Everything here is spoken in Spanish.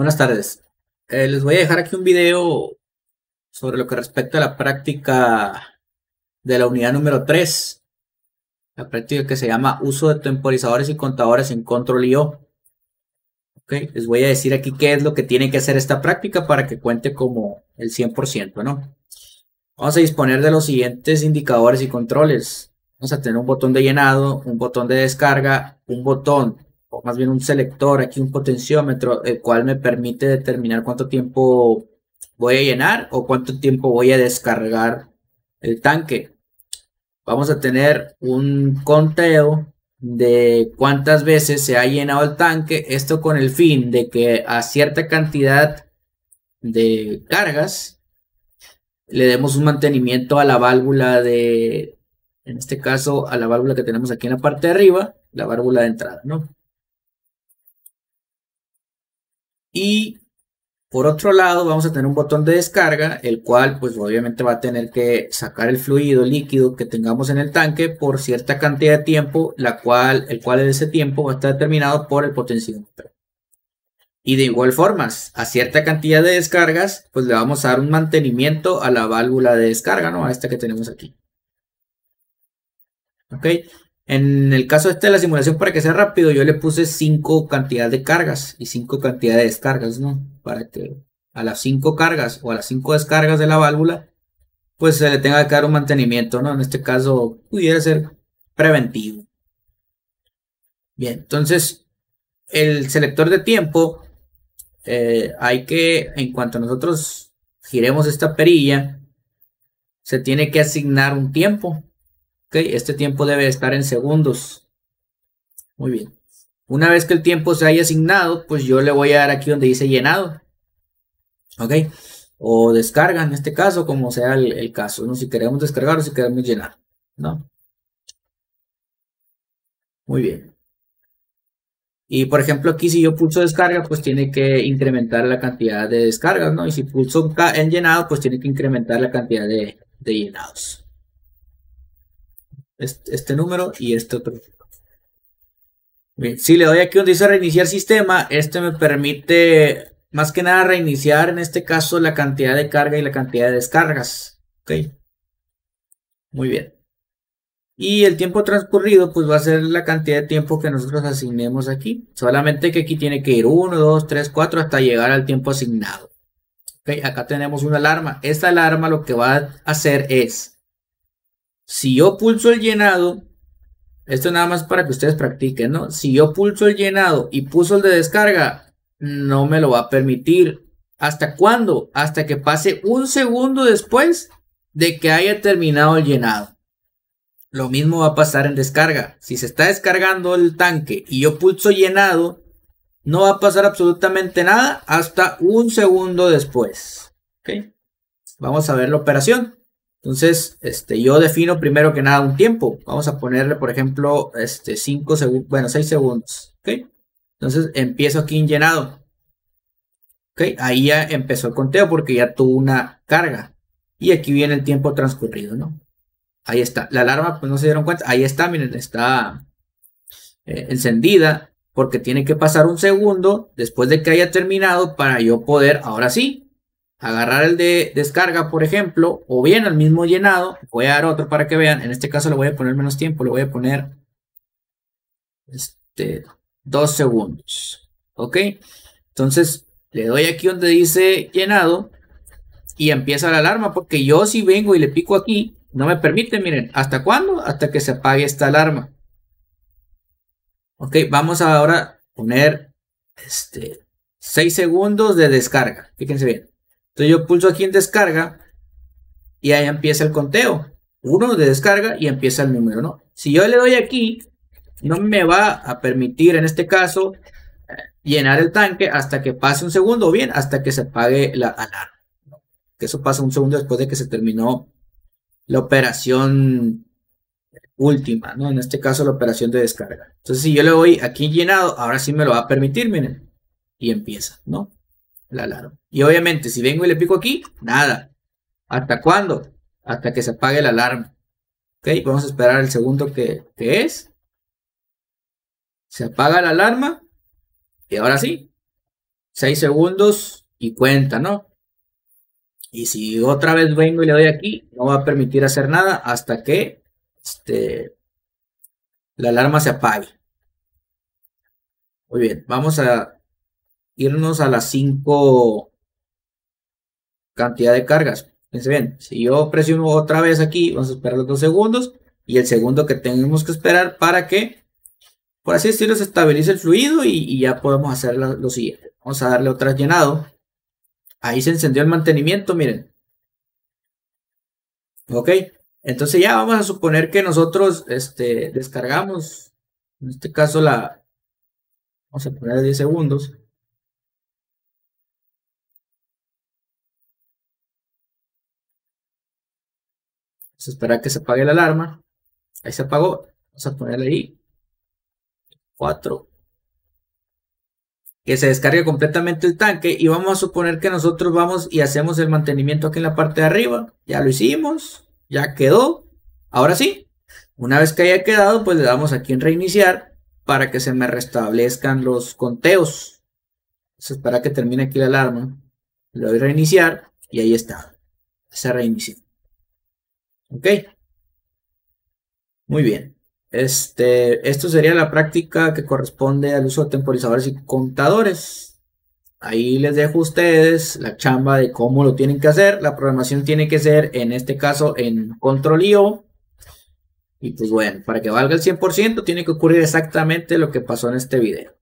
Buenas tardes. Eh, les voy a dejar aquí un video sobre lo que respecta a la práctica de la unidad número 3, la práctica que se llama uso de temporizadores y contadores en control IO. Okay, les voy a decir aquí qué es lo que tiene que hacer esta práctica para que cuente como el 100%, ¿no? Vamos a disponer de los siguientes indicadores y controles. Vamos a tener un botón de llenado, un botón de descarga, un botón o más bien un selector, aquí un potenciómetro, el cual me permite determinar cuánto tiempo voy a llenar o cuánto tiempo voy a descargar el tanque. Vamos a tener un conteo de cuántas veces se ha llenado el tanque, esto con el fin de que a cierta cantidad de cargas le demos un mantenimiento a la válvula de, en este caso, a la válvula que tenemos aquí en la parte de arriba, la válvula de entrada, ¿no? Y por otro lado, vamos a tener un botón de descarga, el cual pues obviamente va a tener que sacar el fluido líquido que tengamos en el tanque por cierta cantidad de tiempo, la cual, el cual en ese tiempo va a estar determinado por el potenciómetro. Y de igual forma, a cierta cantidad de descargas, pues le vamos a dar un mantenimiento a la válvula de descarga, ¿no? A esta que tenemos aquí. ¿Ok? En el caso este de la simulación, para que sea rápido, yo le puse 5 cantidades de cargas y 5 cantidades de descargas, ¿no? Para que a las 5 cargas o a las 5 descargas de la válvula, pues se le tenga que dar un mantenimiento, ¿no? En este caso, pudiera ser preventivo. Bien, entonces, el selector de tiempo, eh, hay que, en cuanto nosotros giremos esta perilla, se tiene que asignar un tiempo este tiempo debe estar en segundos. Muy bien. Una vez que el tiempo se haya asignado, pues yo le voy a dar aquí donde dice llenado. ¿Ok? O descarga en este caso, como sea el, caso. ¿no? Si queremos descargar o si queremos llenar. ¿No? Muy bien. Y por ejemplo aquí si yo pulso descarga, pues tiene que incrementar la cantidad de descargas, ¿no? Y si pulso en llenado, pues tiene que incrementar la cantidad de llenados este, número y este otro. Bien, si le doy aquí donde dice reiniciar sistema, este me permite más que nada reiniciar en este caso la cantidad de carga y la cantidad de descargas. Ok. Muy bien. Y el tiempo transcurrido, pues va a ser la cantidad de tiempo que nosotros asignemos aquí. Solamente que aquí tiene que ir 1, 2, 3, 4 hasta llegar al tiempo asignado. Ok, acá tenemos una alarma. Esta alarma lo que va a hacer es si yo pulso el llenado, esto nada más para que ustedes practiquen, ¿no? Si yo pulso el llenado y puso el de descarga, no me lo va a permitir. ¿Hasta cuándo? Hasta que pase un segundo después de que haya terminado el llenado. Lo mismo va a pasar en descarga. Si se está descargando el tanque y yo pulso llenado, no va a pasar absolutamente nada hasta un segundo después. ¿Okay? Vamos a ver la operación. Entonces, este, yo defino primero que nada un tiempo. Vamos a ponerle, por ejemplo, este, 5 segundos, bueno, 6 segundos. ¿okay? Entonces, empiezo aquí en llenado. Ahí ya empezó el conteo porque ya tuvo una carga. Y aquí viene el tiempo transcurrido, ¿no? Ahí está. La alarma, pues no se dieron cuenta. Ahí está, miren, está eh, encendida porque tiene que pasar un segundo después de que haya terminado para yo poder, ahora sí, agarrar el de descarga, por ejemplo, o bien el mismo llenado, voy a dar otro para que vean, en este caso le voy a poner menos tiempo, le voy a poner este, dos segundos, ¿ok? Entonces, le doy aquí donde dice llenado y empieza la alarma, porque yo si vengo y le pico aquí, no me permite, miren, ¿hasta cuándo? Hasta que se apague esta alarma. Ok, vamos ahora a poner este, 6 segundos de descarga, fíjense bien. Entonces yo pulso aquí en descarga y ahí empieza el conteo. Uno de descarga y empieza el número, ¿no? Si yo le doy aquí, no me va a permitir en este caso llenar el tanque hasta que pase un segundo o bien hasta que se apague la alarma. Que eso pasa un segundo después de que se terminó la operación última, ¿no? En este caso la operación de descarga. Entonces si yo le doy aquí llenado, ahora sí me lo va a permitir, miren. Y empieza, ¿no? alarma. Y obviamente, si vengo y le pico aquí, nada. ¿Hasta cuándo? Hasta que se apague la alarma. ¿Ok? Vamos a esperar el segundo que, que es. Se apaga la alarma. Y ahora sí. 6 segundos y cuenta, ¿no? Y si otra vez vengo y le doy aquí, no va a permitir hacer nada hasta que este, la alarma se apague. Muy bien, vamos a irnos a las 5 cantidad de cargas. si yo presiono otra vez aquí, vamos a esperar los dos segundos y el segundo que tenemos que esperar para que, por así decirlo, se estabilice el fluido y, ya podemos hacer lo siguiente. Vamos a darle otra llenado. Ahí se encendió el mantenimiento, miren. Ok, entonces ya vamos a suponer que nosotros este, descargamos, en este caso la, vamos a poner 10 segundos. se espera que se apague la alarma. Ahí se apagó. Vamos a ponerle ahí 4. Que se descargue completamente el tanque. Y vamos a suponer que nosotros vamos y hacemos el mantenimiento aquí en la parte de arriba. Ya lo hicimos. Ya quedó. Ahora sí. Una vez que haya quedado, pues le damos aquí en reiniciar para que se me restablezcan los conteos. Se espera que termine aquí la alarma. Le doy reiniciar y ahí está. Se reinicia. Ok, muy bien. Este, esto sería la práctica que corresponde al uso de temporizadores y contadores. Ahí les dejo a ustedes la chamba de cómo lo tienen que hacer. La programación tiene que ser, en este caso, en control IO. Y pues bueno, para que valga el 100%, tiene que ocurrir exactamente lo que pasó en este video.